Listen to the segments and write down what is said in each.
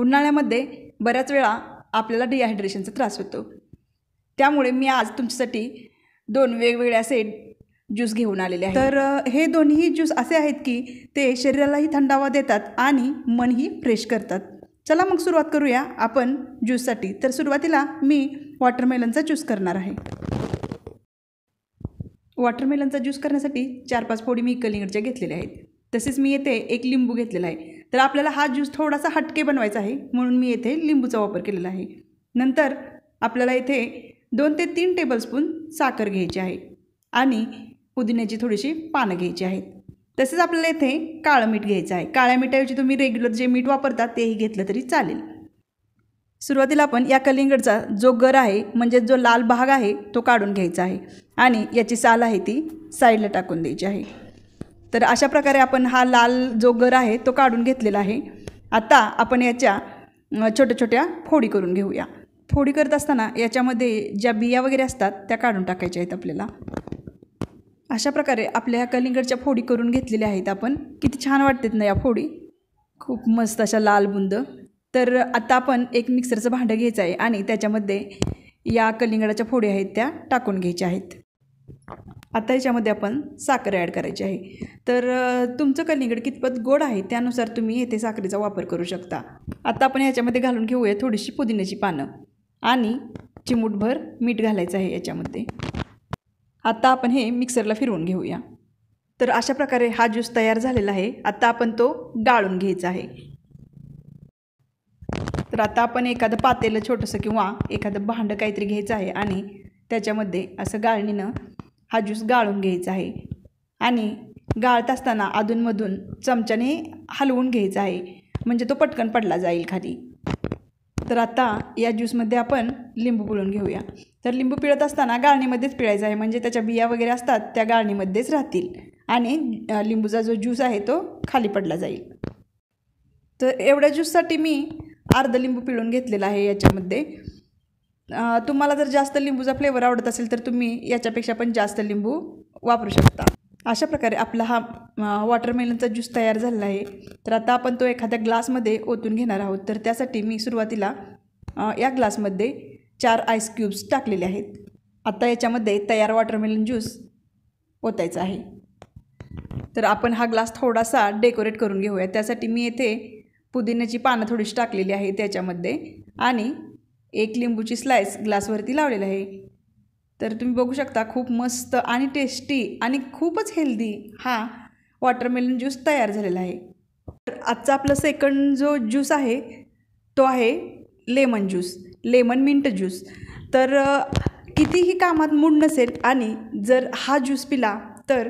उन्हाळ्यामध्ये बऱ्याच वेळा आपल्याला डिहायड्रेशनचा त्रास होतो त्यामुळे मी आज तुमच्यासाठी दोन वेगवेगळे असे ज्यूस घेऊन आलेले आहे तर हे दोन्ही ज्यूस असे आहेत की ते शरीरालाही थंडावा देतात आणि मनही फ्रेश करतात चला मग सुरुवात करूया आपण ज्यूससाठी तर सुरुवातीला मी वॉटरमेलनचा ज्यूस करणार आहे वॉटरमेलनचा ज्यूस करण्यासाठी चार पाच फोडी मी कलिंगडच्या घेतलेल्या आहेत तसेच मी येथे एक लिंबू घेतलेला आहे तर आपल्याला हा ज्यूस थोडासा हटके बनवायचा आहे म्हणून मी येथे लिंबूचा वापर केलेला आहे नंतर आपल्याला येथे दोन ते तीन टेबलस्पून साखर घ्यायची आहे आणि पुदिन्याची थोडीशी पानं घ्यायची आहेत तसेच आपल्याला इथे काळं मीठ घ्यायचं आहे काळ्या मिठाऐवजी तुम्ही रेग्युलर जे मीठ वापरता तेही घेतलं तरी चालेल सुरुवातीला आपण या कलिंगडचा जो गर आहे म्हणजे जो लाल भाग आहे तो काढून घ्यायचा आहे आणि याची साल आहे ती साईडला टाकून द्यायची आहे तर अशा प्रकारे आपण हा लाल जो गर आहे तो काढून घेतलेला आहे आता आपण याच्या छोट्या छोट्या फोडी करून घेऊया फोडी करत असताना याच्यामध्ये ज्या बिया वगैरे असतात त्या काढून टाकायच्या आहेत आपल्याला अशा प्रकारे आपल्या ह्या कलिंगडच्या फोडी करून घेतलेल्या आहेत आपण किती छान वाटतात ना या फोडी खूप मस्त अशा लाल बुंद तर आता आपण एक मिक्सरचं भांडं घ्यायचं आहे आणि त्याच्यामध्ये या कलिंगडाच्या फोडी आहेत त्या टाकून घ्यायच्या आहेत आता याच्यामध्ये आपण साखर ॲड करायची आहे तर तुमचं कलिंगड कितपत गोड आहे त्यानुसार तुम्ही येथे साखरेचा वापर करू शकता आता आपण याच्यामध्ये घालून घेऊया थोडीशी पुदिन्याची पानं आणि चिमूटभर मीठ घालायचं आहे याच्यामध्ये आता आपण हे मिक्सरला फिरवून घेऊया तर अशा प्रकारे हा ज्यूस तयार झालेला आहे आता आपण तो गाळून घ्यायचा आहे तर आता आपण एखादं पातेलं छोटंसं किंवा एखादं भांडं काहीतरी घ्यायचं आहे आणि त्याच्यामध्ये असं गाळणीनं हा ज्यूस गाळून घ्यायचा आहे आणि गाळत असताना अधूनमधून चमच्याने हलवून घ्यायचा आहे म्हणजे तो पटकन पडला जाईल खाली तर आता या ज्यूसमध्ये आपण लिंबू पिळून घेऊया तर लिंबू पिळत असताना गाळणीमध्येच पिळायचा आहे म्हणजे त्याच्या बिया वगैरे असतात त्या गाळणीमध्येच राहतील आणि लिंबूचा जो ज्यूस आहे तो खाली पडला जाईल तर एवढ्या ज्यूससाठी मी अर्धा लिंबू पिळून घेतलेला आहे याच्यामध्ये तुम्हाला जर जास्त लिंबूचा फ्लेवर आवडत असेल तर तुम्ही याच्यापेक्षा पण जास्त लिंबू वापरू शकता अशा प्रकारे आपला हा वॉटरमेलनचा ज्यूस तयार झालेला आहे तर आता आपण तो एखाद्या ग्लासमध्ये ओतून घेणार आहोत तर त्यासाठी मी सुरुवातीला या ग्लासमध्ये चार आईस क्यूब्स टाकलेले आहेत आता याच्यामध्ये तयार वॉटरमेलन ज्यूस ओतायचा आहे तर आपण हा ग्लास थोडासा डेकोरेट करून घेऊया त्यासाठी मी येथे पुदिन्याची पानं थोडीशी टाकलेली आहे त्याच्यामध्ये आणि एक लिंबूची स्लाइस ग्लासवरती लावलेलं आहे तर तुम्ही बघू शकता खूप मस्त आणि टेस्टी आणि खूपच हेल्दी हा वॉटरमेलन ज्यूस तयार झालेला आहे तर आजचा आपला सेकंड जो ज्यूस आहे तो आहे lemon juice lemon mint juice तर कितीही कामात मूड नसेल आणि जर हा ज्यूस पिला तर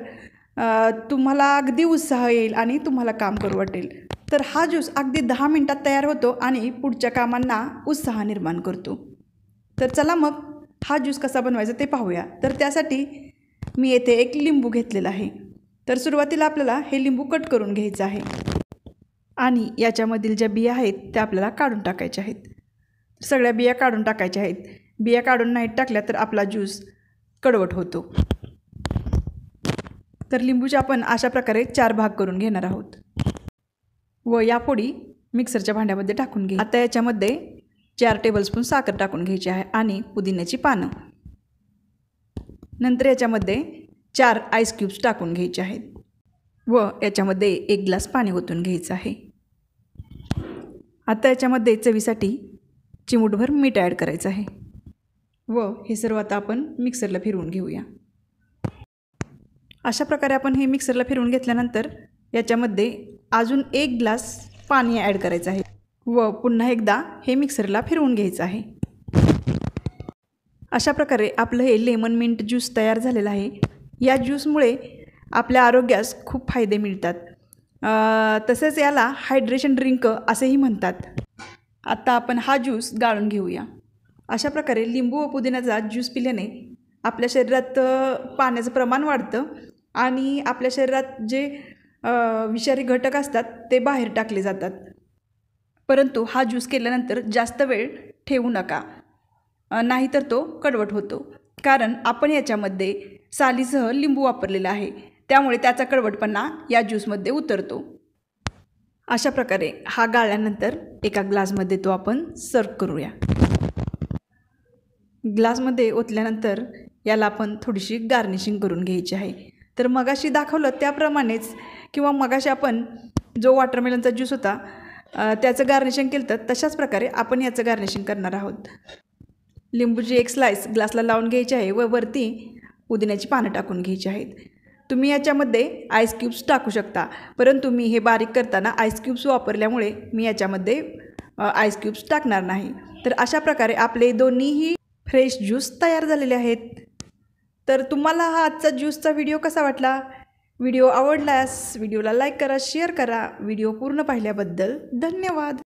तुम्हाला अगदी उत्साह येईल आणि तुम्हाला काम करू वाटेल तर हा ज्यूस अगदी दहा मिनटात तयार होतो आणि पुढच्या कामांना उत्साह निर्माण करतो तर चला मग हा ज्यूस कसा बनवायचा ते पाहूया तर त्यासाठी मी येथे एक लिंबू घेतलेला आहे तर सुरुवातीला आपल्याला हे लिंबू कट करून घ्यायचं आहे आणि याच्यामधील ज्या बिया आहेत त्या आपल्याला काढून टाकायच्या आहेत सगळ्या बिया काढून टाकायच्या आहेत बिया काढून नाहीत टाकल्या तर आपला ज्यूस कडवट होतो तर लिंबूचे आपण अशा प्रकारे चार भाग करून घेणार आहोत व या पोळी मिक्सरच्या भांड्यामध्ये टाकून घे आता याच्यामध्ये चार टेबलस्पून साखर टाकून घ्यायची आहे आणि पुदिन्याची पानं नंतर याच्यामध्ये चार आईस क्यूब्स टाकून घ्यायचे आहेत व याच्यामध्ये एक ग्लास पाणी ओतून घ्यायचं आहे आता याच्यामध्ये चवीसाठी चिमूटभर मीठ ॲड करायचं आहे व हे सर्व आता आपण मिक्सरला फिरवून घेऊया अशा प्रकारे आपण हे मिक्सरला फिरवून घेतल्यानंतर याच्यामध्ये अजून एक ग्लास पाणी ॲड करायचं आहे व पुन्हा एकदा हे मिक्सरला फिरवून घ्यायचं आहे अशा प्रकारे आपलं हे लेमन मिंट ज्यूस तयार झालेलं आहे या ज्यूसमुळे आपल्या आरोग्यास खूप फायदे मिळतात तसेच याला हायड्रेशन ड्रिंक असेही म्हणतात आत्ता आपण हा ज्यूस गाळून घेऊया अशा प्रकारे लिंबू व पुदिन्याचा ज्यूस पिल्याने आपल्या शरीरात पाण्याचं प्रमाण वाढतं आणि आपल्या शरीरात जे विषारी घटक असतात ते बाहेर टाकले जातात परंतु हा ज्यूस केल्यानंतर जास्त वेळ ठेवू नका नाहीतर तो कडवट होतो कारण आपण याच्यामध्ये सालीसह लिंबू वापरलेला आहे त्यामुळे त्याचा कडवटपणा या ज्यूसमध्ये उतरतो अशा प्रकारे हा गाळल्यानंतर एका ग्लासमध्ये तो आपण सर्व करूया ग्लासमध्ये ओतल्यानंतर याला आपण थोडीशी गार्निशिंग करून घ्यायची आहे तर मगाशी दाखवलं त्याप्रमाणेच किंवा मगाशी आपण जो वॉटरमेलनचा ज्यूस होता त्याचं गार्निशिंग केलं तर तशाच प्रकारे आपण याचं गार्निशिंग करणार आहोत लिंबूची एक स्लाईस ग्लासला लावून घ्यायची आहे व वरती उदिन्याची पानं टाकून घ्यायची आहेत तुम्ही याच्यामध्ये आईस क्यूब्स टाकू शकता परंतु मी हे बारीक करताना आईस क्यूब्स वापरल्यामुळे मी याच्यामध्ये आईस क्यूब्स टाकणार नाही तर अशा प्रकारे आपले दोन्हीही फ्रेश ज्यूस तयार झालेले आहेत तर तुम्हाला हा आजचा ज्यूसचा व्हिडिओ कसा वाटला व्हिडिओ आवडलास व्हिडिओला लाईक करा शेअर करा व्हिडिओ पूर्ण पाहिल्याबद्दल धन्यवाद